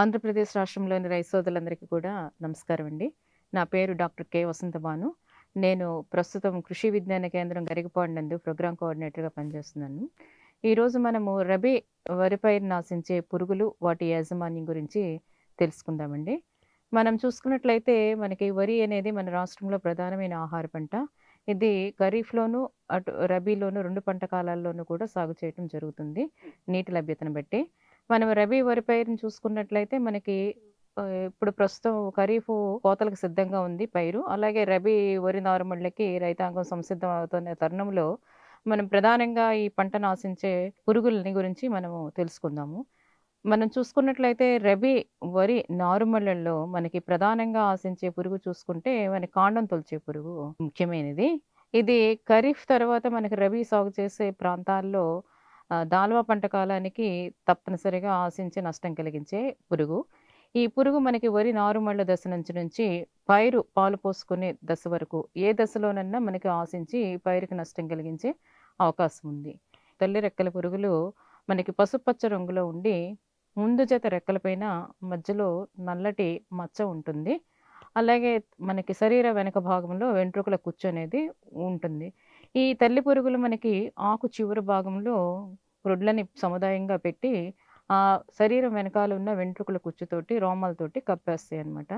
ఆంధ్రప్రదేశ్ రాష్ట్రంలోని రైసోదలందరికీ కూడా నమస్కారం అండి నా పేరు డాక్టర్ కె వసంతభాను నేను ప్రస్తుతం కృషి విజ్ఞాన కేంద్రం గరిగిపాడినందు ప్రోగ్రామ్ కోఆర్డినేటర్గా పనిచేస్తున్నాను ఈరోజు మనము రబీ వరిపైరు నాశించే పురుగులు వాటి యాజమాన్యం గురించి తెలుసుకుందామండి మనం చూసుకున్నట్లయితే మనకి వరి అనేది మన రాష్ట్రంలో ప్రధానమైన ఆహార పంట ఇది ఖరీఫ్లోను అటు రబీలోను రెండు పంట కాలాల్లోనూ కూడా సాగు చేయడం జరుగుతుంది నీటి లభ్యతను బట్టి మనం రబీ వరి పైరుని చూసుకున్నట్లయితే మనకి ఇప్పుడు ప్రస్తుతం ఖరీఫ్ కోతలకు సిద్ధంగా ఉంది పైరు అలాగే రబీ వరి నారుమళ్ళకి రైతాంగం సంసిద్ధం అవుతున్న తరుణంలో మనం ప్రధానంగా ఈ పంటను ఆశించే పురుగులని గురించి మనము తెలుసుకుందాము మనం చూసుకున్నట్లయితే రబీ వరి నారుమళ్ళల్లో మనకి ప్రధానంగా ఆశించే పురుగు చూసుకుంటే మన కాండం తొలిచే పురుగు ముఖ్యమైనది ఇది ఖరీఫ్ తర్వాత మనకి రబీ సాగు చేసే ప్రాంతాల్లో దాల్వా పంట కాలానికి తప్పనిసరిగా ఆశించే నష్టం కలిగించే పురుగు ఈ పురుగు మనకి వరి నారుమళ్ళ దశ నుంచి నుంచి పైరు పాలు పోసుకునే దశ వరకు ఏ దశలోనన్నా మనకి ఆశించి పైరుకి నష్టం కలిగించే అవకాశం ఉంది తల్లి రెక్కల పురుగులు మనకి పసుపచ్చ రంగులో ఉండి ముందు జత రెక్కలపైన మధ్యలో నల్లటి మచ్చ ఉంటుంది అలాగే మనకి శరీర వెనక భాగంలో వెంట్రుకల కుచ్చు అనేది ఉంటుంది ఈ తల్లి పురుగులు మనకి ఆకు చివరి భాగంలో రొడ్లని సముదాయంగా పెట్టి ఆ శరీరం వెనకాల ఉన్న వెంట్రుకల కుచ్చుతోటి రోమాలతోటి కప్పేస్తాయి అనమాట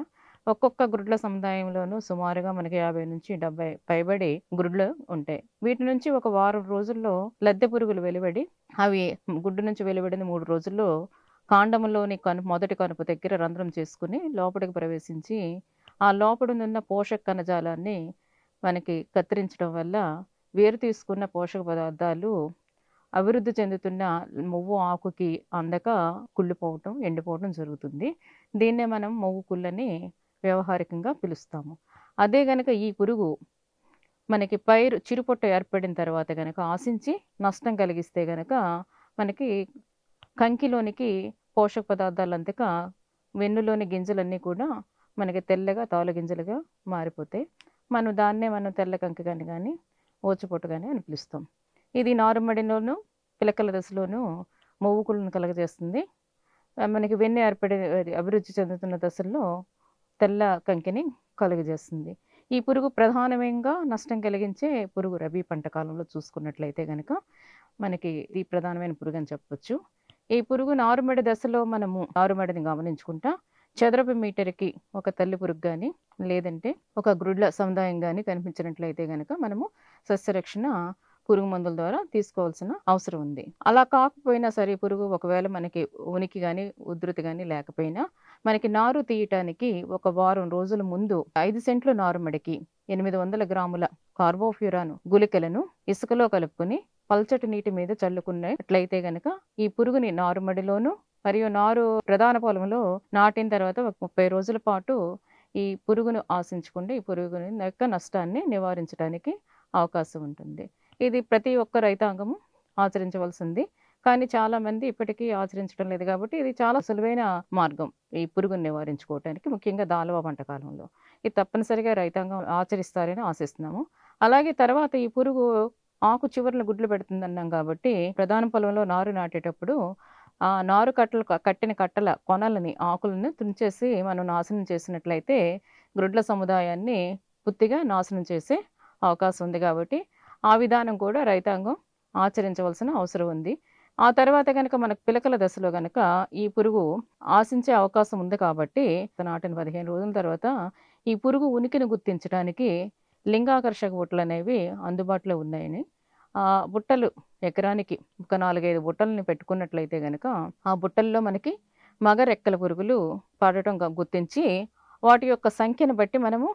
ఒక్కొక్క గుడ్ల సముదాయంలోనూ సుమారుగా మనకి యాభై నుంచి డెబ్బై పైబడి గుడ్లు ఉంటాయి వీటి నుంచి ఒక వారం రోజుల్లో లద్దె పురుగులు వెలువడి అవి గుడ్డు నుంచి వెలువడిన మూడు రోజుల్లో కాండంలోని కను మొదటి కనుపు దగ్గర రంధ్రం చేసుకుని లోపలికి ప్రవేశించి ఆ నున్న పోషక కణజాలాన్ని మనకి కత్తిరించడం వల్ల వేరు తీసుకున్న పోషక పదార్థాలు అభివృద్ధి చెందుతున్న మువ్వు ఆకుకి అందక కుళ్ళిపోవటం ఎండిపోవటం జరుగుతుంది దీన్నే మనం మువ్వు కుళ్ళని వ్యవహారికంగా పిలుస్తాము అదే గనక ఈ పురుగు మనకి పైరు చిరుపొట్ట ఏర్పడిన తర్వాత గనక ఆశించి నష్టం కలిగిస్తే గనక మనకి కంకిలోనికి పోషక పదార్థాలు అంతక వెన్నులోని గింజలన్నీ కూడా మనకి తెల్లగా తాళ గింజలుగా మారిపోతాయి మనం దాన్నే మనం తెల్ల కంకి కానీ కానీ ఊచపొట్టుగానే అని పిలుస్తాం ఇది నారుమడిలోను పిలకల దశలోను మొవ్వుకులను కలగజేస్తుంది మనకి వెన్ను ఏర్పడి అభివృద్ధి చెందుతున్న దశల్లో తెల్ల కంకిని కలుగజేస్తుంది ఈ పురుగు ప్రధానంగా నష్టం కలిగించే పురుగు రబీ పంట కాలంలో చూసుకున్నట్లయితే కనుక మనకి ఈ ప్రధానమైన పురుగు అని చెప్పొచ్చు ఈ పురుగు నారుమడి దశలో మనము నారుమడిని గమనించుకుంటా చదరపు మీటర్కి ఒక తల్లి పురుగు కానీ లేదంటే ఒక గ్రుడ్ల సముదాయం కానీ కనిపించినట్లయితే కనుక మనము సస్యరక్షణ పురుగు మందుల ద్వారా తీసుకోవాల్సిన అవసరం ఉంది అలా కాకపోయినా సరే పురుగు ఒకవేళ మనకి ఉనికి కానీ ఉధృతి కానీ లేకపోయినా మనకి నారు తీయటానికి ఒక వారం రోజుల ముందు ఐదు సెంట్లు నారు మడికి ఎనిమిది వందల గ్రాముల కార్బోఫ్యూరాను గులికలను ఇసుకలో కలుపుకుని పల్చటి నీటి మీద చల్లుకున్నట్లయితే గనక ఈ పురుగుని నారుమడిలోను మరియు నారు ప్రధాన పొలంలో నాటిన తర్వాత ఒక ముప్పై రోజుల పాటు ఈ పురుగును ఆశించకుండా ఈ పురుగుని యొక్క నష్టాన్ని నివారించడానికి అవకాశం ఉంటుంది ఇది ప్రతి ఒక్క రైతాంగము ఆచరించవలసింది కానీ చాలామంది ఇప్పటికీ ఆచరించడం లేదు కాబట్టి ఇది చాలా సులువైన మార్గం ఈ పురుగును నివారించుకోవటానికి ముఖ్యంగా దాలవ వంటకాలంలో ఇది తప్పనిసరిగా రైతాంగం ఆచరిస్తారని ఆశిస్తున్నాము అలాగే తర్వాత ఈ పురుగు ఆకు చివరిన గుడ్లు పెడుతుందన్నాం కాబట్టి ప్రధాన పొలంలో నారు నాటేటప్పుడు ఆ నారు కట్టలు కట్టిన కట్టల కొనలని ఆకులను తుంచేసి మనం నాశనం చేసినట్లయితే గుడ్ల సముదాయాన్ని పూర్తిగా నాశనం చేసే అవకాశం ఉంది కాబట్టి ఆ విధానం కూడా రైతాంగం ఆచరించవలసిన అవసరం ఉంది ఆ తర్వాత కనుక మనకు పిలకల దశలో కనుక ఈ పురుగు ఆశించే అవకాశం ఉంది కాబట్టి నాటిన పదిహేను రోజుల తర్వాత ఈ పురుగు ఉనికిని గుర్తించడానికి లింగాకర్షక బుట్టలు అనేవి అందుబాటులో ఉన్నాయని ఆ బుట్టలు ఎకరానికి ఒక నాలుగైదు బుట్టలను పెట్టుకున్నట్లయితే కనుక ఆ బుట్టల్లో మనకి మగ రెక్కల పురుగులు పడటం గుర్తించి వాటి యొక్క సంఖ్యను బట్టి మనము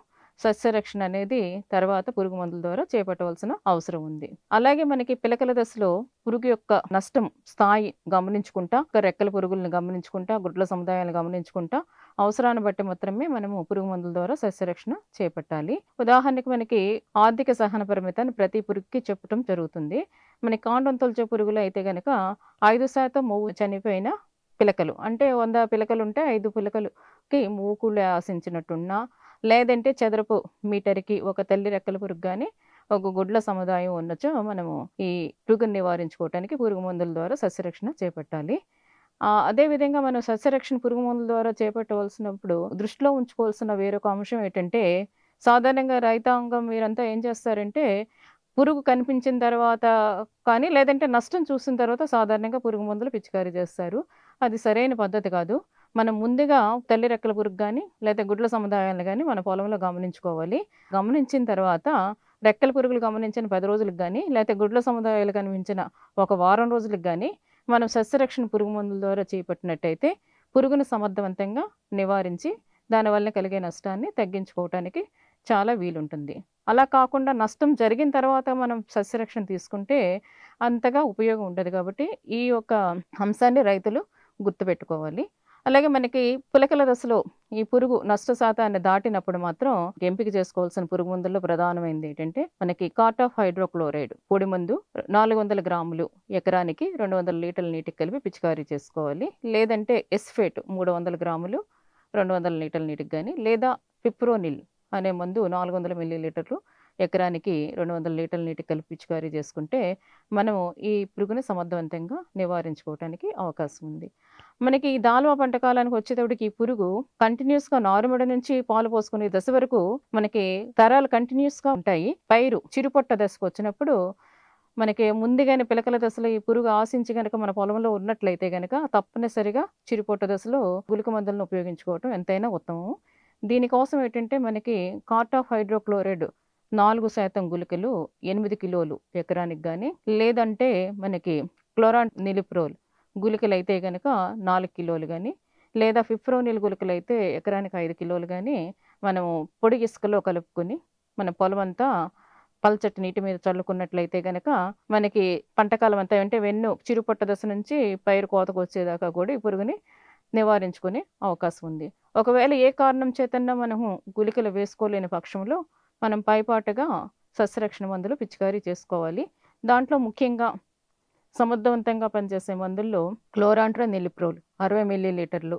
సస్యరక్షణ అనేది తర్వాత పురుగు మందుల ద్వారా చేపట్టవలసిన అవసరం ఉంది అలాగే మనకి పిలకల దశలో పురుగు యొక్క నష్టం స్థాయి గమనించుకుంటా రెక్కల పురుగులను గమనించుకుంటా గుడ్ల సముదాయాలను గమనించుకుంటా అవసరాన్ని బట్టి మాత్రమే మనము పురుగు మందుల ద్వారా సస్యరక్షణ చేపట్టాలి ఉదాహరణకి మనకి ఆర్థిక సహన పరిమితాన్ని ప్రతి పురుగుకి చెప్పటం జరుగుతుంది మనకి కాండం తొలిచే పురుగులు అయితే గనక ఐదు శాతం మూవు చనిపోయిన పిలకలు అంటే వంద పిలకలు ఉంటే ఐదు పిలకలుకి మూకులు ఆశించినట్టున్నా లేదంటే చదరపు మీటర్కి ఒక తల్లి రెక్కల పురుగు కానీ ఒక గుడ్ల సముదాయం ఉండొచ్చు మనము ఈ పురుగును నివారించుకోవటానికి పురుగు మందుల ద్వారా సస్యరక్షణ చేపట్టాలి అదేవిధంగా మనం సస్యరక్షణ పురుగు మందుల ద్వారా చేపట్టవలసినప్పుడు దృష్టిలో ఉంచుకోవాల్సిన వేరొక అంశం ఏంటంటే సాధారణంగా రైతాంగం మీరంతా ఏం చేస్తారంటే పురుగు కనిపించిన తర్వాత కానీ లేదంటే నష్టం చూసిన తర్వాత సాధారణంగా పురుగు మందులు పిచికారీ చేస్తారు అది సరైన పద్ధతి కాదు మనం ముందుగా తల్లి రెక్కల పురుగు కానీ లేదా గుడ్ల సముదాయాలను కానీ మన పొలంలో గమనించుకోవాలి గమనించిన తర్వాత రెక్కల పురుగులు గమనించిన పది రోజులకు కానీ లేకపోతే గుడ్ల సముదాయాలు కనిపించిన ఒక వారం రోజులకు కానీ మనం సస్యరక్షణ పురుగు మందుల ద్వారా చేపట్టినట్టయితే పురుగును సమర్థవంతంగా నివారించి దానివల్ల కలిగే నష్టాన్ని తగ్గించుకోవటానికి చాలా వీలుంటుంది అలా కాకుండా నష్టం జరిగిన తర్వాత మనం సస్యరక్షణ తీసుకుంటే అంతగా ఉపయోగం ఉండదు కాబట్టి ఈ యొక్క అంశాన్ని రైతులు గుర్తుపెట్టుకోవాలి అలాగే మనకి పులకల దశలో ఈ పురుగు నష్ట శాతాన్ని దాటినప్పుడు మాత్రం ఎంపిక చేసుకోవాల్సిన పురుగు మందుల్లో ప్రధానమైనది ఏంటంటే మనకి కాట్ ఆఫ్ హైడ్రోక్లోరైడ్ పొడి మందు నాలుగు వందల గ్రాములు ఎకరానికి రెండు వందల లీటర్ల నీటికి కలిపి పిచికారీ చేసుకోవాలి లేదంటే ఎస్ఫేట్ మూడు వందల గ్రాములు రెండు వందల లీటర్ల నీటికి కానీ లేదా పిప్రోనిల్ అనే మందు నాలుగు వందల మిల్లీ లీటర్లు ఎకరానికి రెండు వందల లీటర్ల నీటి కలిపి పిచికారీ చేసుకుంటే మనము ఈ పురుగుని సమర్థవంతంగా నివారించుకోవడానికి అవకాశం ఉంది మనకి దాల్వా పంట కాలానికి వచ్చేటప్పటికి ఈ పురుగు కంటిన్యూస్గా నారుమడ నుంచి పాలు పోసుకునే దశ వరకు మనకి తరాలు కంటిన్యూస్గా ఉంటాయి పైరు చిరుపొట్ట దశకు వచ్చినప్పుడు మనకి ముందుగానే పిలకల దశలో ఈ పురుగు ఆశించి కనుక మన పొలంలో ఉన్నట్లయితే కనుక తప్పనిసరిగా చిరుపొట్ట దశలో గులిక మందులను ఉపయోగించుకోవటం ఎంతైనా ఉత్తమం దీనికోసం ఏంటంటే మనకి కార్ట్ ఆఫ్ హైడ్రోక్లోరైడ్ నాలుగు శాతం గుళికలు ఎనిమిది కిలోలు ఎకరానికి కానీ లేదంటే మనకి క్లోరాన్ నిలిప్రోల్ గుళికలు అయితే కనుక నాలుగు కిలోలు కానీ లేదా నిల్ గుళికలు అయితే ఎకరానికి ఐదు కిలోలు కానీ మనము పొడి ఇసుకలో కలుపుకొని మన పొలం అంతా పల్చటి నీటి మీద చల్లుకున్నట్లయితే గనక మనకి పంటకాలం అంతా అంటే వెన్ను చిరుపొట్ట దశ నుంచి పైరు కోతకు వచ్చేదాకా కూడా ఈ పురుగుని నివారించుకునే అవకాశం ఉంది ఒకవేళ ఏ కారణం చేతన్నా మనము గుళికలు వేసుకోలేని పక్షంలో మనం పైపాటుగా సస్యరక్షణ మందులు పిచికారీ చేసుకోవాలి దాంట్లో ముఖ్యంగా సమర్థవంతంగా పనిచేసే మందుల్లో క్లోరాంట్రా నిలిప్రోల్ అరవై మిల్లీ లీటర్లు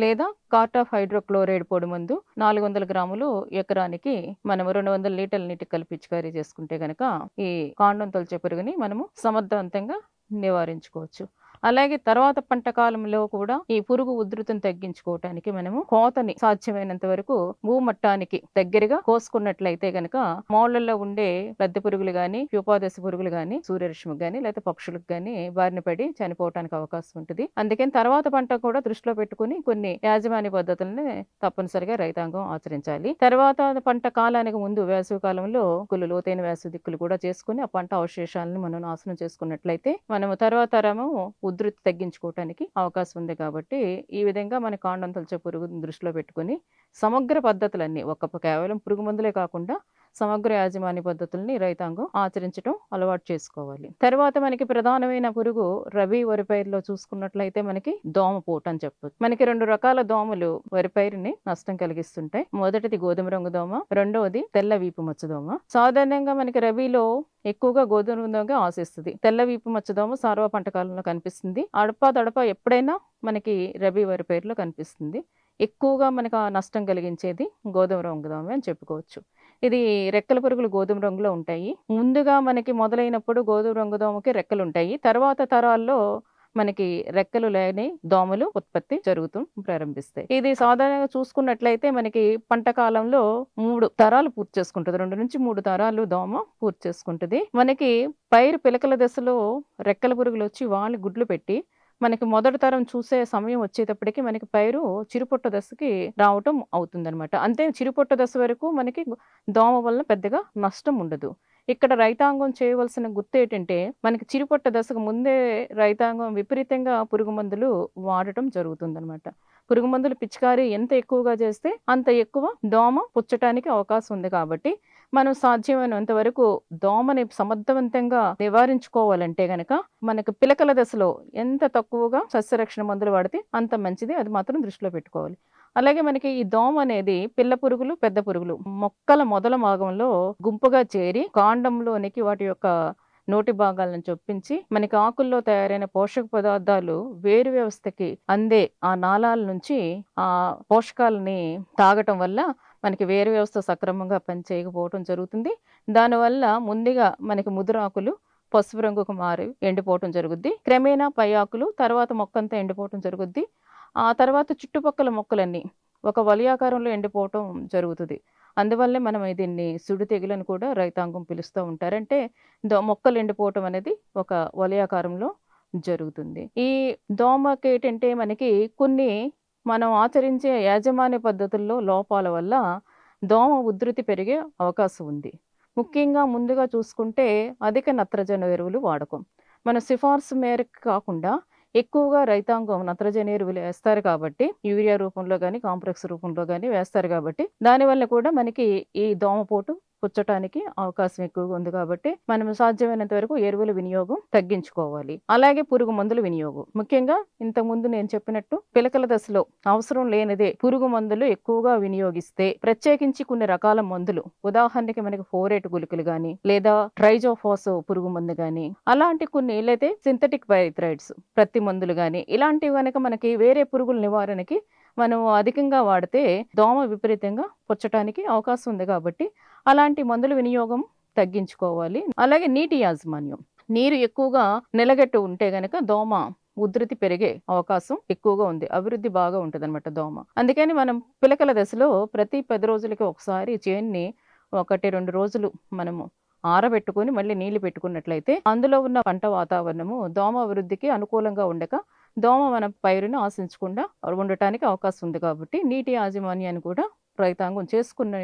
లేదా కార్టాఫ్ హైడ్రోక్లోరైడ్ పొడి మందు నాలుగు వందల గ్రాములు ఎకరానికి మనం రెండు వందల లీటర్ల నీటి కలిపి పిచికారీ చేసుకుంటే గనక ఈ కాండం తొలిచే పురుగుని మనము సమర్థవంతంగా నివారించుకోవచ్చు అలాగే తర్వాత పంట కాలంలో కూడా ఈ పురుగు ఉధృతిని తగ్గించుకోవటానికి మనము కోతని సాధ్యమైనంత వరకు భూమట్టానికి దగ్గరగా కోసుకున్నట్లయితే గనక మోళ్లలో ఉండే పెద్ద పురుగులు గాని ప్యూపాదశ పురుగులు గాని సూర్యరశ్మి గాని లేకపోతే పక్షులకు గాని బారిన పడి చనిపోవటానికి అవకాశం ఉంటుంది అందుకని తర్వాత పంట కూడా దృష్టిలో పెట్టుకుని కొన్ని యాజమాన్య పద్ధతులను తప్పనిసరిగా రైతాంగం ఆచరించాలి తర్వాత పంట కాలానికి ముందు వేసవి కాలంలో కులు లోతైన వేసవి దిక్కులు కూడా చేసుకుని ఆ పంట అవశేషాలను మనం నాశనం చేసుకున్నట్లయితే మనము తర్వాత తరము ఉధృతి తగ్గించుకోవటానికి అవకాశం ఉంది కాబట్టి ఈ విధంగా మన కాండం తొలచే పురుగు దృష్టిలో పెట్టుకొని సమగ్ర పద్ధతులన్నీ ఒక్క కేవలం పురుగు మందులే కాకుండా సమగ్ర యాజమాన్య పద్ధతుల్ని రైతాంగం ఆచరించడం అలవాటు చేసుకోవాలి తర్వాత మనకి ప్రధానమైన పురుగు రబీ పైరులో చూసుకున్నట్లయితే మనకి దోమ పూట అని చెప్పచ్చు మనకి రెండు రకాల దోమలు పైరుని నష్టం కలిగిస్తుంటాయి మొదటిది గోధుమ రంగు దోమ రెండవది తెల్ల వీపు మచ్చ దోమ సాధారణంగా మనకి రబీలో ఎక్కువగా గోధుమ రంగుగా ఆశిస్తుంది తెల్ల వీపు దోమ సార్వ కాలంలో కనిపిస్తుంది అడప దడప ఎప్పుడైనా మనకి రబీ వరి పైరులో కనిపిస్తుంది ఎక్కువగా మనకు నష్టం కలిగించేది గోధుమ రంగు దోమ అని చెప్పుకోవచ్చు ఇది రెక్కల పురుగులు గోధుమ రంగులో ఉంటాయి ముందుగా మనకి మొదలైనప్పుడు గోధుమ రంగు దోమకి రెక్కలు ఉంటాయి తర్వాత తరాల్లో మనకి రెక్కలు లేని దోమలు ఉత్పత్తి జరుగుతూ ప్రారంభిస్తాయి ఇది సాధారణంగా చూసుకున్నట్లయితే మనకి పంట కాలంలో మూడు తరాలు పూర్తి చేసుకుంటుంది రెండు నుంచి మూడు తరాలు దోమ పూర్తి చేసుకుంటుంది మనకి పైరు పిలకల దశలో రెక్కల పురుగులు వచ్చి వాళ్ళు గుడ్లు పెట్టి మనకి మొదటి తరం చూసే సమయం వచ్చేటప్పటికి మనకి పైరు చిరుపొట్ట దశకి రావటం అవుతుందనమాట అంతే చిరుపొట్ట దశ వరకు మనకి దోమ వలన పెద్దగా నష్టం ఉండదు ఇక్కడ రైతాంగం చేయవలసిన గుర్తు ఏంటంటే మనకి చిరుపొట్ట దశకు ముందే రైతాంగం విపరీతంగా పురుగు మందులు వాడటం జరుగుతుందనమాట పురుగు మందులు పిచికారీ ఎంత ఎక్కువగా చేస్తే అంత ఎక్కువ దోమ పుచ్చటానికి అవకాశం ఉంది కాబట్టి మనం సాధ్యమైనంత వరకు దోమని సమర్థవంతంగా నివారించుకోవాలంటే గనక మనకు పిలకల దశలో ఎంత తక్కువగా సస్యరక్షణ మందులు వాడితే అంత మంచిది అది మాత్రం దృష్టిలో పెట్టుకోవాలి అలాగే మనకి ఈ దోమ అనేది పిల్ల పురుగులు పెద్ద పురుగులు మొక్కల మొదల భాగంలో గుంపుగా చేరి కాండంలోనికి వాటి యొక్క నోటి భాగాలను చొప్పించి మనకి ఆకుల్లో తయారైన పోషక పదార్థాలు వేరు వ్యవస్థకి అందే ఆ నాళాల నుంచి ఆ పోషకాలని తాగటం వల్ల మనకి వేరు వ్యవస్థ సక్రమంగా పనిచేయకపోవడం జరుగుతుంది దానివల్ల ముందుగా మనకి ముదురాకులు పసుపు రంగుకు మారి ఎండిపోవటం జరుగుద్ది క్రమేణా పై ఆకులు తర్వాత మొక్కంతా ఎండిపోవటం జరుగుద్ది ఆ తర్వాత చుట్టుపక్కల మొక్కలన్నీ ఒక వలయాకారంలో ఎండిపోవటం జరుగుతుంది అందువల్లే మనం దీన్ని సుడి తెగులను కూడా రైతాంగం పిలుస్తూ ఉంటారంటే మొక్కలు ఎండిపోవటం అనేది ఒక వలయాకారంలో జరుగుతుంది ఈ దోమకి ఏంటంటే మనకి కొన్ని మనం ఆచరించే యాజమాన్య పద్ధతుల్లో లోపాల వల్ల దోమ ఉధృతి పెరిగే అవకాశం ఉంది ముఖ్యంగా ముందుగా చూసుకుంటే అధిక నత్రజని ఎరువులు వాడకం మన సిఫార్సు మేరకు కాకుండా ఎక్కువగా రైతాంగం నత్రజని ఎరువులు వేస్తారు కాబట్టి యూరియా రూపంలో కానీ కాంప్లెక్స్ రూపంలో కానీ వేస్తారు కాబట్టి దానివల్ల కూడా మనకి ఈ దోమపోటు పుచ్చటానికి అవకాశం ఎక్కువగా ఉంది కాబట్టి మనం సాధ్యమైనంత వరకు ఎరువుల వినియోగం తగ్గించుకోవాలి అలాగే పురుగు మందుల వినియోగం ముఖ్యంగా ఇంతకుముందు నేను చెప్పినట్టు పిలకల దశలో అవసరం లేనిదే పురుగు మందులు ఎక్కువగా వినియోగిస్తే ప్రత్యేకించి కొన్ని రకాల మందులు ఉదాహరణకి మనకి ఫోరేట్ గులికలు గాని లేదా ట్రైజోఫాస్ పురుగు మందు గాని అలాంటి కొన్ని లేదా సింథటిక్ బైథ్రైడ్స్ ప్రతి మందులు గాని ఇలాంటివి కనుక మనకి వేరే పురుగుల నివారణకి మనం అధికంగా వాడితే దోమ విపరీతంగా పుచ్చటానికి అవకాశం ఉంది కాబట్టి అలాంటి మందుల వినియోగం తగ్గించుకోవాలి అలాగే నీటి యాజమాన్యం నీరు ఎక్కువగా నిలగట్టు ఉంటే గనక దోమ ఉధృతి పెరిగే అవకాశం ఎక్కువగా ఉంది అభివృద్ధి బాగా ఉంటుంది అనమాట దోమ అందుకని మనం పిలకల దశలో ప్రతి పది రోజులకి ఒకసారి చేన్ని ఒకటి రెండు రోజులు మనము ఆరబెట్టుకొని మళ్ళీ నీళ్లు పెట్టుకున్నట్లయితే అందులో ఉన్న పంట వాతావరణము దోమ అభివృద్ధికి అనుకూలంగా ఉండక దోమ మన పైరుని ఆశించకుండా ఉండటానికి అవకాశం ఉంది కాబట్టి నీటి యాజమాన్యాన్ని కూడా రైతాంగం చేసుకునే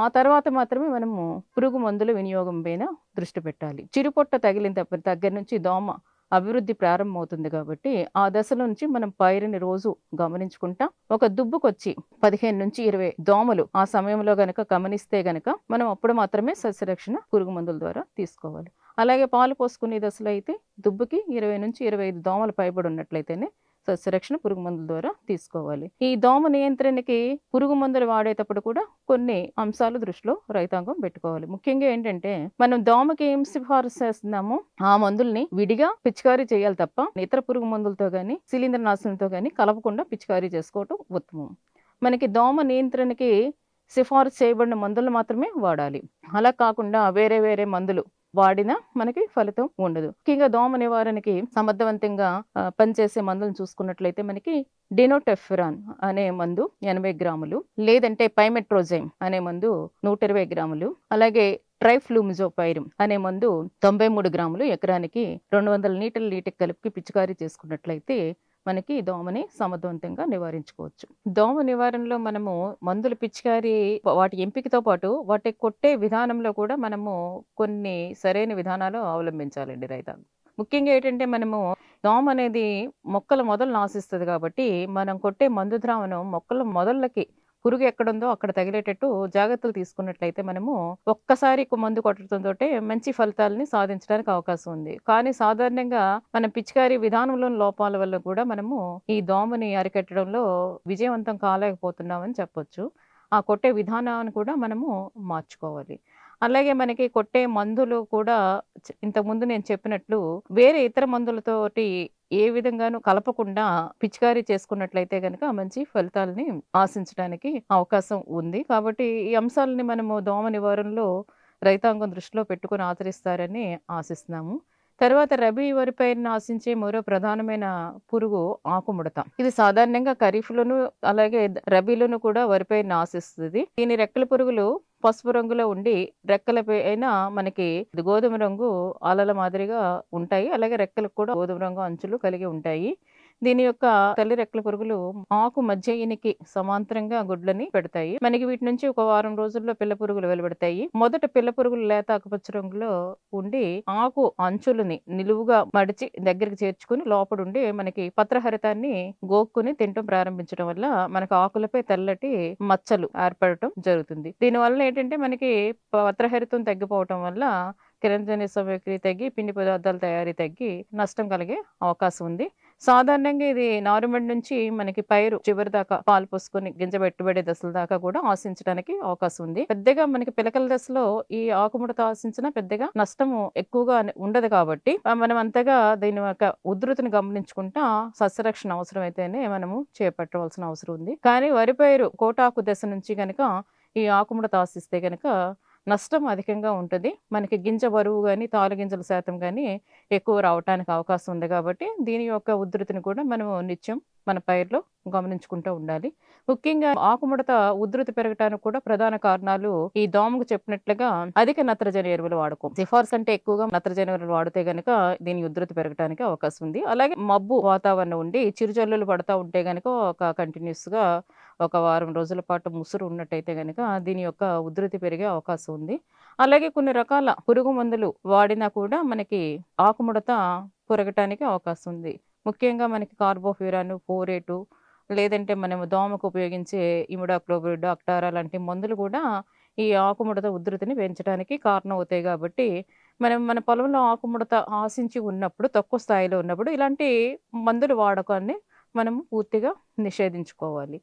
ఆ తర్వాత మాత్రమే మనము పురుగు మందుల వినియోగం పైన దృష్టి పెట్టాలి చిరుపొట్ట తగిలిన దగ్గర నుంచి దోమ అభివృద్ధి ప్రారంభమవుతుంది కాబట్టి ఆ దశ నుంచి మనం పైరుని రోజు గమనించుకుంటా ఒక దుబ్బుకొచ్చి పదిహేను నుంచి ఇరవై దోమలు ఆ సమయంలో గనక గమనిస్తే గనక మనం అప్పుడు మాత్రమే సస్యరక్షణ పురుగు మందుల ద్వారా తీసుకోవాలి అలాగే పాలు పోసుకునే దశలో అయితే దుబ్బుకి ఇరవై నుంచి ఇరవై ఐదు దోమలు పైబడి ఉన్నట్లయితేనే సస్యరక్షణ పురుగు మందుల ద్వారా తీసుకోవాలి ఈ దోమ నియంత్రణకి పురుగు మందులు వాడేటప్పుడు కూడా కొన్ని అంశాలు దృష్టిలో రైతాంగం పెట్టుకోవాలి ముఖ్యంగా ఏంటంటే మనం దోమకి ఏం సిఫారసు చేస్తున్నామో ఆ మందుల్ని విడిగా పిచికారీ చేయాలి తప్ప ఇతర పురుగు మందులతో కానీ శిలీంద్ర నాశనంతో కానీ కలపకుండా పిచికారీ చేసుకోవటం ఉత్తమం మనకి దోమ నియంత్రణకి సిఫారసు చేయబడిన మందులు మాత్రమే వాడాలి అలా కాకుండా వేరే వేరే మందులు వాడినా మనకి ఫలితం ఉండదు ముఖ్యంగా దోమ నివారణకి సమర్థవంతంగా పనిచేసే మందులను చూసుకున్నట్లయితే మనకి డినోటెఫిరాన్ అనే మందు ఎనభై గ్రాములు లేదంటే పైమెట్రోజైమ్ అనే మందు నూట ఇరవై గ్రాములు అలాగే ట్రైఫ్లూమిజోపైరిమ్ అనే మందు తొంభై మూడు గ్రాములు ఎకరానికి రెండు వందల లీటర్ల లీటర్ కలిపి పిచికారీ చేసుకున్నట్లయితే మనకి దోమని సమర్థవంతంగా నివారించుకోవచ్చు దోమ నివారణలో మనము మందులు పిచికారి వాటి ఎంపికతో పాటు వాటి కొట్టే విధానంలో కూడా మనము కొన్ని సరైన విధానాలు అవలంబించాలండి రైతాంగం ముఖ్యంగా ఏంటంటే మనము దోమ అనేది మొక్కల మొదలు నాశిస్తుంది కాబట్టి మనం కొట్టే మందు ద్రావణం మొక్కల మొదళ్ళకి పురుగు ఎక్కడుందో అక్కడ తగిలేటట్టు జాగ్రత్తలు తీసుకున్నట్లయితే మనము ఒక్కసారి మందు కొట్టడంతో మంచి ఫలితాలని సాధించడానికి అవకాశం ఉంది కానీ సాధారణంగా మన పిచికారి విధానంలోని లోపాల వల్ల కూడా మనము ఈ దోమని అరికట్టడంలో విజయవంతం కాలేకపోతున్నామని చెప్పొచ్చు ఆ కొట్టే విధానాన్ని కూడా మనము మార్చుకోవాలి అలాగే మనకి కొట్టే మందులు కూడా ఇంతకుముందు నేను చెప్పినట్లు వేరే ఇతర మందులతోటి ఏ విధంగానూ కలపకుండా పిచికారీ చేసుకున్నట్లయితే గనక మంచి ఫలితాలని ఆశించడానికి అవకాశం ఉంది కాబట్టి ఈ అంశాలని మనము దోమ నివారణలో రైతాంగం దృష్టిలో పెట్టుకుని ఆచరిస్తారని ఆశిస్తున్నాము తర్వాత రబీ పైన ఆశించే మరో ప్రధానమైన పురుగు ఆకుముడత ఇది సాధారణంగా ఖరీఫ్ లోను అలాగే రబీలోను కూడా వరిపైరును ఆశిస్తుంది దీని రెక్కల పురుగులు పసుపు రంగులో ఉండి రెక్కల పైన మనకి గోధుమ రంగు అలల మాదిరిగా ఉంటాయి అలాగే రెక్కలకు కూడా గోధుమ రంగు అంచులు కలిగి ఉంటాయి దీని యొక్క తల్లి రెక్కల పురుగులు ఆకు మధ్య ఇనికి సమాంతరంగా గుడ్లని పెడతాయి మనకి వీటి నుంచి ఒక వారం రోజుల్లో పిల్ల పురుగులు వెలువడతాయి మొదట పిల్ల పురుగులు లేత ఆకుపచ్చ రంగులో ఉండి ఆకు అంచులని నిలువుగా మడిచి దగ్గరికి చేర్చుకుని లోపడుండి మనకి పత్రహరితాన్ని గోక్కుని తినటం ప్రారంభించడం వల్ల మనకు ఆకులపై తెల్లటి మచ్చలు ఏర్పడటం జరుగుతుంది దీనివల్ల ఏంటంటే మనకి పత్రహరితం తగ్గిపోవటం వల్ల కిరంజని సమగ్రి తగ్గి పిండి పదార్థాల తయారీ తగ్గి నష్టం కలిగే అవకాశం ఉంది సాధారణంగా ఇది నారుమడి నుంచి మనకి పైరు చివరి దాకా పాలు పోసుకొని గింజ పెట్టుబడే దశల దాకా కూడా ఆశించడానికి అవకాశం ఉంది పెద్దగా మనకి పిలకల దశలో ఈ ఆకుముడత ఆశించిన పెద్దగా నష్టము ఎక్కువగా ఉండదు కాబట్టి మనం అంతగా దీని యొక్క ఉధృతిని గమనించుకుంటా సస్యరక్షణ అవసరం అయితేనే మనము చేపట్టవలసిన అవసరం ఉంది కానీ వరి పైరు కోటాకు దశ నుంచి గనక ఈ ఆకుముడత ఆశిస్తే గనక నష్టం అధికంగా ఉంటుంది మనకి గింజ బరువు కానీ తాలు గింజల శాతం కానీ ఎక్కువ రావటానికి అవకాశం ఉంది కాబట్టి దీని యొక్క ఉధృతిని కూడా మనము నిత్యం మన పైర్లో గమనించుకుంటూ ఉండాలి ముఖ్యంగా ఆకుముడత ఉధృతి పెరగటానికి కూడా ప్రధాన కారణాలు ఈ దోమకు చెప్పినట్లుగా అధిక నత్రజని ఎరువులు వాడకం సిఫార్స్ అంటే ఎక్కువగా నత్రజని ఎరువులు వాడితే గనక దీని ఉధృతి పెరగటానికి అవకాశం ఉంది అలాగే మబ్బు వాతావరణం ఉండి చిరుజల్లులు పడతా ఉంటే గనక ఒక కంటిన్యూస్ గా ఒక వారం రోజుల పాటు ముసురు ఉన్నట్టయితే కనుక దీని యొక్క ఉధృతి పెరిగే అవకాశం ఉంది అలాగే కొన్ని రకాల పురుగు మందులు వాడినా కూడా మనకి ఆకుముడత పొరగటానికి అవకాశం ఉంది ముఖ్యంగా మనకి కార్బోఫ్యూరాను పోరేటు లేదంటే మనం దోమకు ఉపయోగించే ఇముడాక్లోబ్రిడ్ అక్టారా లాంటి మందులు కూడా ఈ ఆకుముడత ఉధృతిని పెంచడానికి కారణం అవుతాయి కాబట్టి మనం మన పొలంలో ఆకుముడత ఆశించి ఉన్నప్పుడు తక్కువ స్థాయిలో ఉన్నప్పుడు ఇలాంటి మందులు వాడకాన్ని మనం పూర్తిగా నిషేధించుకోవాలి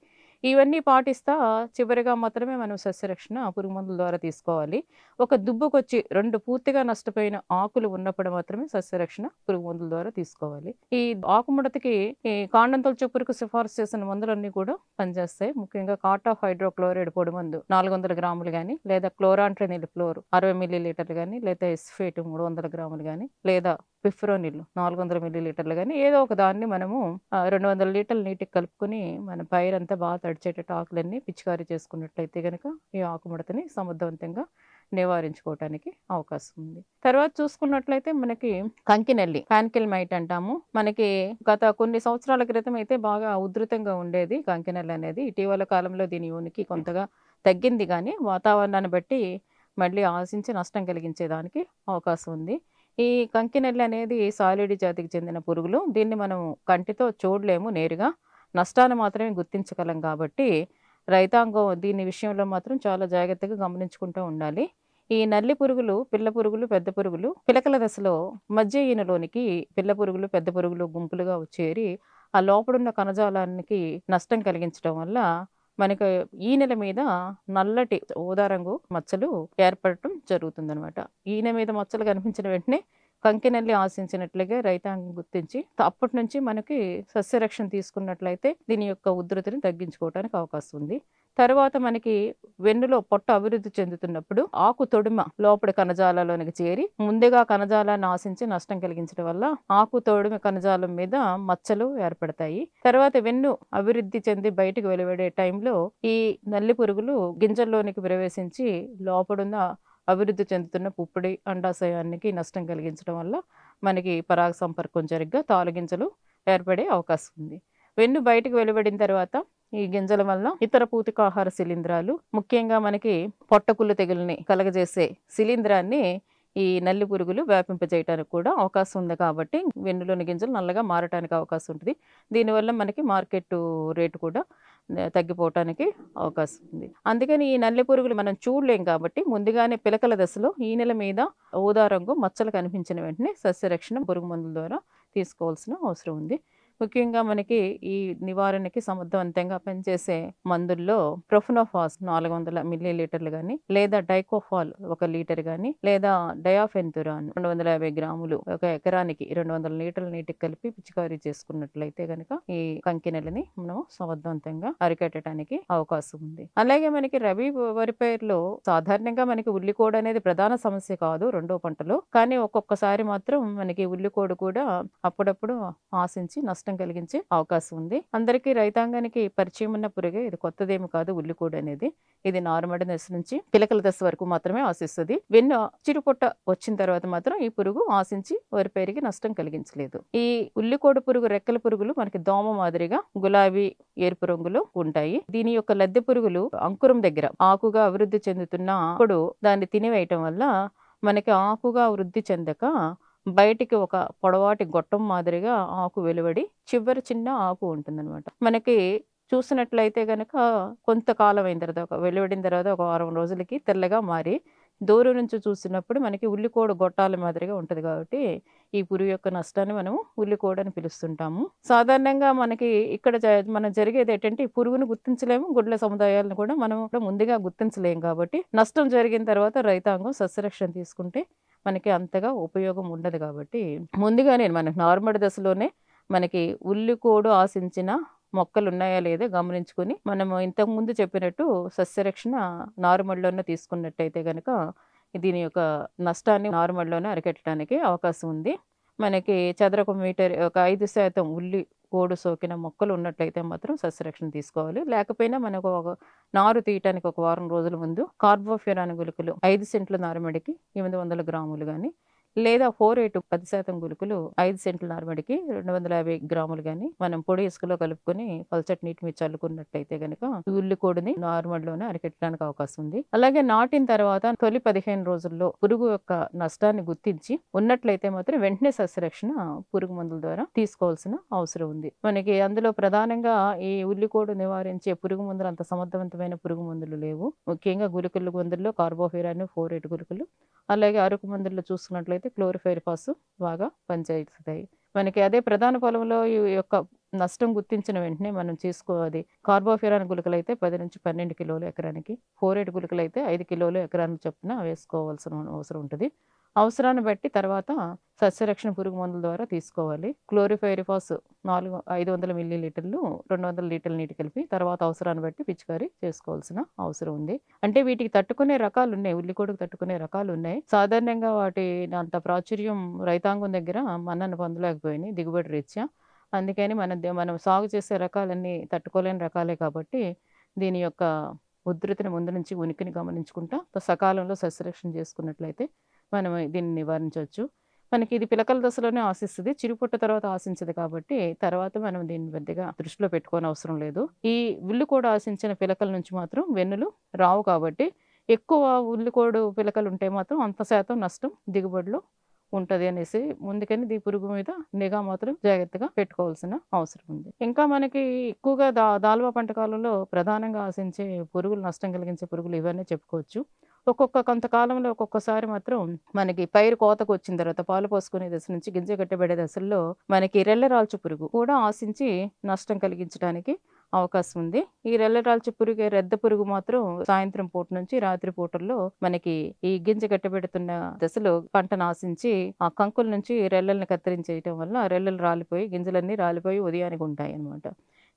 ఇవన్నీ పాటిస్తా చివరిగా మాత్రమే మనం సస్యరక్షణ పురుగు మందుల ద్వారా తీసుకోవాలి ఒక దుబ్బకొచ్చి రెండు పూర్తిగా నష్టపోయిన ఆకులు ఉన్నప్పుడు మాత్రమే సస్యరక్షణ పురుగు మందుల ద్వారా తీసుకోవాలి ఈ ఆకుముడతకి ఈ కాండం తొలచు పురుగు సిఫార్సు చేసిన మందులన్నీ కూడా పనిచేస్తాయి ముఖ్యంగా కాట్ ఆఫ్ హైడ్రోక్లోరైడ్ పొడి మందు నాలుగు వందల గ్రాములు కానీ లేదా క్లోరాంట్రెనిల్ ఫ్లోర్ అరవై మిల్లీ లీటర్లు కానీ లేదా ఎస్ఫేట్ మూడు వందల గ్రాములు కానీ లేదా పిఫ్రో నీళ్ళు నాలుగు వందల మిల్లీ లీటర్లు కానీ ఏదో ఒక దాన్ని మనము రెండు వందల లీటర్ల నీటికి కలుపుకొని మన పైరంతా బాగా తడిచేటట్టు ఆకులన్నీ పిచ్చికారి చేసుకున్నట్లయితే కనుక ఈ ఆకుముడతని సమర్థవంతంగా నివారించుకోవటానికి అవకాశం ఉంది తర్వాత చూసుకున్నట్లయితే మనకి కంకినెల్లి కాన్కిల్ మైట్ అంటాము మనకి గత కొన్ని సంవత్సరాల క్రితం అయితే బాగా ఉధృతంగా ఉండేది కంకినెల్లి అనేది ఇటీవల కాలంలో దీని ఉనికి కొంతగా తగ్గింది కానీ వాతావరణాన్ని బట్టి మళ్ళీ ఆశించి నష్టం కలిగించేదానికి అవకాశం ఉంది ఈ కంకినెల్లి అనేది సాలిడి జాతికి చెందిన పురుగులు దీన్ని మనం కంటితో చూడలేము నేరుగా నష్టాన్ని మాత్రమే గుర్తించగలం కాబట్టి రైతాంగం దీని విషయంలో మాత్రం చాలా జాగ్రత్తగా గమనించుకుంటూ ఉండాలి ఈ నల్లి పురుగులు పిల్ల పురుగులు పెద్ద పురుగులు పిలకల దశలో మధ్య ఈనలోనికి పిల్ల పురుగులు పెద్ద పురుగులు గుంపులుగా చేరి ఆ లోపడున్న కణజాలానికి నష్టం కలిగించడం వల్ల మనకు ఈ నెల మీద నల్లటి ఊదా రంగు మచ్చలు ఏర్పడటం జరుగుతుందనమాట నెల మీద మచ్చలు కనిపించిన వెంటనే కంకినల్లి ఆశించినట్లుగా రైతాంగం గుర్తించి అప్పటి నుంచి మనకి సస్యరక్షణ తీసుకున్నట్లయితే దీని యొక్క ఉధృతిని తగ్గించుకోవడానికి అవకాశం ఉంది తర్వాత మనకి వెన్నులో పొట్ట అభివృద్ధి చెందుతున్నప్పుడు ఆకు తొడుమ లోపల కణజాలలోనికి చేరి ముందుగా కణజాలాన్ని ఆశించి నష్టం కలిగించడం వల్ల ఆకు తొడుమ కణజాలం మీద మచ్చలు ఏర్పడతాయి తర్వాత వెన్ను అభివృద్ధి చెంది బయటకు వెలువడే టైంలో ఈ నల్లి పురుగులు గింజల్లోనికి ప్రవేశించి లోపడున్న అభివృద్ధి చెందుతున్న పుప్పొడి అండాశయానికి నష్టం కలిగించడం వల్ల మనకి పరాగ సంపర్కం జరిగ్గా గింజలు ఏర్పడే అవకాశం ఉంది వెన్ను బయటకు వెలువడిన తర్వాత ఈ గింజల వల్ల ఇతర పూతికాహార శిలీంధ్రాలు ముఖ్యంగా మనకి పొట్టకుళ్ళు తెగుల్ని కలగజేసే శిలీంధ్రాన్ని ఈ నల్లి పురుగులు వ్యాపింపజేయడానికి కూడా అవకాశం ఉంది కాబట్టి వెన్నులోని గింజలు నల్లగా మారటానికి అవకాశం ఉంటుంది దీనివల్ల మనకి మార్కెట్ రేటు కూడా తగ్గిపోవటానికి అవకాశం ఉంది అందుకని ఈ నల్లి పురుగులు మనం చూడలేం కాబట్టి ముందుగానే పిలకల దశలో ఈ నెల మీద ఊదా రంగు మచ్చలు కనిపించిన వెంటనే సస్యరక్షణ పురుగు మందుల ద్వారా తీసుకోవాల్సిన అవసరం ఉంది ముఖ్యంగా మనకి ఈ నివారణకి సమర్థవంతంగా పనిచేసే మందుల్లో ప్రొఫనోఫాస్ నాలుగు వందల మిల్లీ లీటర్లు కానీ లేదా డైకోఫాల్ ఒక లీటర్ కానీ లేదా డయాఫెంతురాన్ రెండు వందల యాభై గ్రాములు ఒక ఎకరానికి రెండు వందల లీటర్ల నీటికి కలిపి పిచికారీ చేసుకున్నట్లయితే కనుక ఈ కంకినెలని మనం సమర్థవంతంగా అరికట్టడానికి అవకాశం ఉంది అలాగే మనకి రబీ వరి పైరులో సాధారణంగా మనకి ఉల్లికోడు అనేది ప్రధాన సమస్య కాదు రెండో పంటలో కానీ ఒక్కొక్కసారి మాత్రం మనకి ఉల్లికోడు కూడా అప్పుడప్పుడు ఆశించి నష్టం నష్టం కలిగించే అవకాశం ఉంది అందరికీ రైతాంగానికి పరిచయం ఉన్న పురుగే ఇది కొత్తదేమి కాదు ఉల్లికూడు అనేది ఇది నారుమడి దశ నుంచి పిలకల దశ వరకు మాత్రమే ఆశిస్తుంది వెన్ను చిరుపొట్ట వచ్చిన తర్వాత మాత్రం ఈ పురుగు ఆశించి వరి పేరుకి నష్టం కలిగించలేదు ఈ ఉల్లికోడు పురుగు రెక్కల పురుగులు మనకి దోమ మాదిరిగా గులాబీ ఎరుపు రంగులో ఉంటాయి దీని యొక్క లద్దె పురుగులు అంకురం దగ్గర ఆకుగా అభివృద్ధి చెందుతున్న అప్పుడు దాన్ని తినివేయటం వల్ల మనకి ఆకుగా వృద్ధి చెందక బయటికి ఒక పొడవాటి గొట్టం మాదిరిగా ఆకు వెలువడి చివరి చిన్న ఆకు ఉంటుందన్నమాట మనకి చూసినట్లయితే కనుక కొంతకాలం అయిన తర్వాత ఒక వెలువడిన తర్వాత ఒక వారం రోజులకి తెల్లగా మారి దూరం నుంచి చూసినప్పుడు మనకి ఉల్లికోడు గొట్టాల మాదిరిగా ఉంటుంది కాబట్టి ఈ పురుగు యొక్క నష్టాన్ని మనము ఉల్లికోడు అని పిలుస్తుంటాము సాధారణంగా మనకి ఇక్కడ మనం జరిగేది ఏంటంటే ఈ పురుగును గుర్తించలేము గుడ్ల సముదాయాలను కూడా మనం ముందుగా గుర్తించలేము కాబట్టి నష్టం జరిగిన తర్వాత రైతాంగం సస్యరక్షణ తీసుకుంటే మనకి అంతగా ఉపయోగం ఉండదు కాబట్టి ముందుగా నేను మనకి నార్మల్ దశలోనే మనకి ఉల్లి కోడు ఆశించిన మొక్కలు ఉన్నాయా లేదా గమనించుకొని మనము ఇంతకుముందు చెప్పినట్టు సస్యరక్షణ నార్మల్లోనే తీసుకున్నట్టయితే కనుక దీని యొక్క నష్టాన్ని నార్మల్లోనే అరికెట్టడానికి అవకాశం ఉంది మనకి చదరపు మీటర్ ఒక ఐదు శాతం ఉల్లి కోడు సోకిన మొక్కలు ఉన్నట్లయితే మాత్రం సస్యరక్షణ తీసుకోవాలి లేకపోయినా మనకు ఒక నారు తీయటానికి ఒక వారం రోజుల ముందు కార్బోఫ్యూరాన్ గులుకులు ఐదు సెంట్ల నారమడికి ఎనిమిది వందల గ్రాములు కానీ లేదా ఫోర్ ఎయిట్ పది శాతం గుళికలు ఐదు సెంట్ల నార్మడికి రెండు వందల యాభై గ్రాములు కానీ మనం పొడి ఇసుకలో కలుపుకొని పలుచటి నీటి మీద చల్లుకున్నట్టయితే గనక ఉల్లి కోడిని నారుమడిలోనే అరికెట్టడానికి అవకాశం ఉంది అలాగే నాటిన తర్వాత తొలి పదిహేను రోజుల్లో పురుగు యొక్క నష్టాన్ని గుర్తించి ఉన్నట్లయితే మాత్రం వెంటనే సస్యరక్షణ పురుగు మందుల ద్వారా తీసుకోవాల్సిన అవసరం ఉంది మనకి అందులో ప్రధానంగా ఈ ఉల్లికోడు నివారించే పురుగు మందులు అంత సమర్థవంతమైన పురుగు మందులు లేవు ముఖ్యంగా గుళికలు కార్బోహైరాన్ ఫోర్ ఎయిట్ గుళికలు అలాగే అరకు మందుల్లో చూసుకున్నట్లయితే క్లోరిఫైరిఫాస్ బాగా పనిచేస్తాయి మనకి అదే ప్రధాన పొలంలో ఈ యొక్క నష్టం గుర్తించిన వెంటనే మనం చేసుకోవాలి కార్బోఫిరాన్ గుళికలు అయితే పది నుంచి పన్నెండు కిలోలు ఎకరానికి ఫోరేట్ గుళికలు అయితే ఐదు కిలోలు ఎకరానికి చొప్పున వేసుకోవాల్సిన అవసరం ఉంటుంది అవసరాన్ని బట్టి తర్వాత సస్యరక్షణ పురుగు మందుల ద్వారా తీసుకోవాలి క్లోరిఫైరిఫాస్ నాలుగు ఐదు వందల మిల్లీ లీటర్లు రెండు వందల లీటర్ల నీటి కలిపి తర్వాత అవసరాన్ని బట్టి పిచికారీ చేసుకోవాల్సిన అవసరం ఉంది అంటే వీటికి తట్టుకునే రకాలు ఉన్నాయి ఉల్లికోడుకు తట్టుకునే రకాలు ఉన్నాయి సాధారణంగా వాటి అంత ప్రాచుర్యం రైతాంగం దగ్గర మన్నను పొందలేకపోయినాయి దిగుబడి రీత్యా అందుకని మన మనం సాగు చేసే రకాలన్నీ తట్టుకోలేని రకాలే కాబట్టి దీని యొక్క ఉధృతిని ముందు నుంచి ఉనికిని గమనించుకుంటా సకాలంలో సస్యరక్షణ చేసుకున్నట్లయితే మనం దీన్ని నివారించవచ్చు మనకి ఇది పిలకల దశలోనే ఆశిస్తుంది చిరుపుట్ట తర్వాత ఆశించదు కాబట్టి తర్వాత మనం దీన్ని పెద్దగా దృష్టిలో పెట్టుకోని అవసరం లేదు ఈ ఉల్లు కూడా ఆశించిన పిలకల నుంచి మాత్రం వెన్నులు రావు కాబట్టి ఎక్కువ ఉల్లికోడు పిలకలు ఉంటే మాత్రం అంత శాతం నష్టం దిగుబడిలో ఉంటుంది అనేసి ముందుకని దీ పురుగు మీద నిఘా మాత్రం జాగ్రత్తగా పెట్టుకోవాల్సిన అవసరం ఉంది ఇంకా మనకి ఎక్కువగా దా దాల్వా పంటకాలలో ప్రధానంగా ఆశించే పురుగులు నష్టం కలిగించే పురుగులు ఇవన్నీ చెప్పుకోవచ్చు ఒక్కొక్క కొంతకాలంలో ఒక్కొక్కసారి మాత్రం మనకి పైరు కోతకు వచ్చిన తర్వాత పాలు పోసుకునే దశ నుంచి గింజ కట్టబడే దశల్లో మనకి రెల్లరాల్చు పురుగు కూడా ఆశించి నష్టం కలిగించడానికి అవకాశం ఉంది ఈ రెల్లరాల్చి పురుగు రెద్ద పురుగు మాత్రం సాయంత్రం పూట నుంచి రాత్రి పూటల్లో మనకి ఈ గింజ కట్టబెడుతున్న దశలో పంటను ఆశించి ఆ కంకుల నుంచి రెల్లలను కత్తిరించేయటం వల్ల రెల్లలు రాలిపోయి గింజలన్నీ రాలిపోయి ఉదయానికి ఉంటాయి అనమాట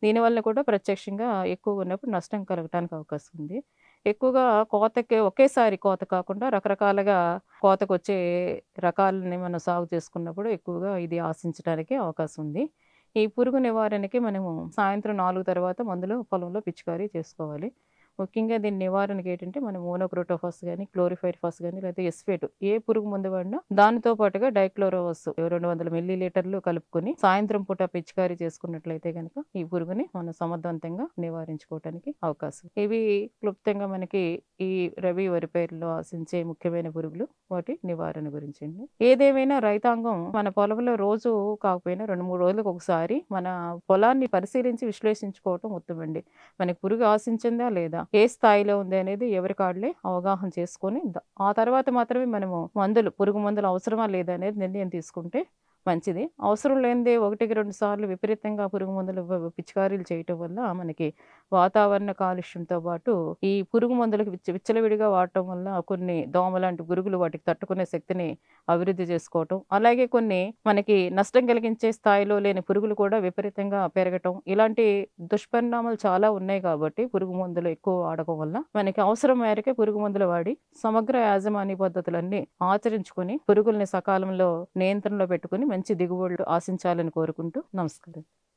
దీనివల్ల కూడా ప్రత్యక్షంగా ఎక్కువ ఉన్నప్పుడు నష్టం కలగటానికి అవకాశం ఉంది ఎక్కువగా కోతకి ఒకేసారి కోత కాకుండా రకరకాలుగా కోతకు వచ్చే రకాలని మనం సాగు చేసుకున్నప్పుడు ఎక్కువగా ఇది ఆశించడానికి అవకాశం ఉంది ఈ పురుగు నివారణకి మనము సాయంత్రం నాలుగు తర్వాత మందులు పొలంలో పిచికారీ చేసుకోవాలి ముఖ్యంగా దీని నివారణకి ఏంటంటే మనం మోనోక్రోటోఫాస్ కానీ క్లోరిఫైడ్ ఫాస్ కానీ లేదా ఎస్ఫేట్ ఏ పురుగు ముందు వాడినా దానితో పాటుగా డైక్లోరోవస్ రెండు వందల మిల్లీ లీటర్లు కలుపుకొని సాయంత్రం పూట పిచికారీ చేసుకున్నట్లయితే కనుక ఈ పురుగుని మనం సమర్థవంతంగా నివారించుకోవడానికి అవకాశం ఇవి క్లుప్తంగా మనకి ఈ రవి వరి పేరులో ఆశించే ముఖ్యమైన పురుగులు వాటి నివారణ గురించి అండి ఏదేమైనా రైతాంగం మన పొలంలో రోజు కాకపోయినా రెండు మూడు రోజులకు ఒకసారి మన పొలాన్ని పరిశీలించి విశ్లేషించుకోవటం ఉత్తమండి మనకి పురుగు ఆశించిందా లేదా ఏ స్థాయిలో ఉంది అనేది ఎవరి కాళ్ళే అవగాహన చేసుకొని ఆ తర్వాత మాత్రమే మనము మందులు పురుగు మందులు అవసరమా లేదనేది నిర్ణయం తీసుకుంటే మంచిది అవసరం లేనిదే ఒకటికి రెండు సార్లు విపరీతంగా పురుగు మందులు పిచికారీలు చేయటం వల్ల మనకి వాతావరణ కాలుష్యంతో పాటు ఈ పురుగు మందులకు విచ్చ విచ్చలవిడిగా వాడటం వల్ల కొన్ని దోమ లాంటి పురుగులు వాటికి తట్టుకునే శక్తిని అభివృద్ధి చేసుకోవటం అలాగే కొన్ని మనకి నష్టం కలిగించే స్థాయిలో లేని పురుగులు కూడా విపరీతంగా పెరగటం ఇలాంటి దుష్పరిణామాలు చాలా ఉన్నాయి కాబట్టి పురుగు మందులు ఎక్కువ వాడకం వల్ల మనకి అవసరం మేరకే పురుగు మందులు వాడి సమగ్ర యాజమాన్య పద్ధతులన్నీ ఆచరించుకుని పురుగుల్ని సకాలంలో నియంత్రణలో పెట్టుకుని మంచి దిగుబడులు ఆశించాలని కోరుకుంటూ నమస్కారం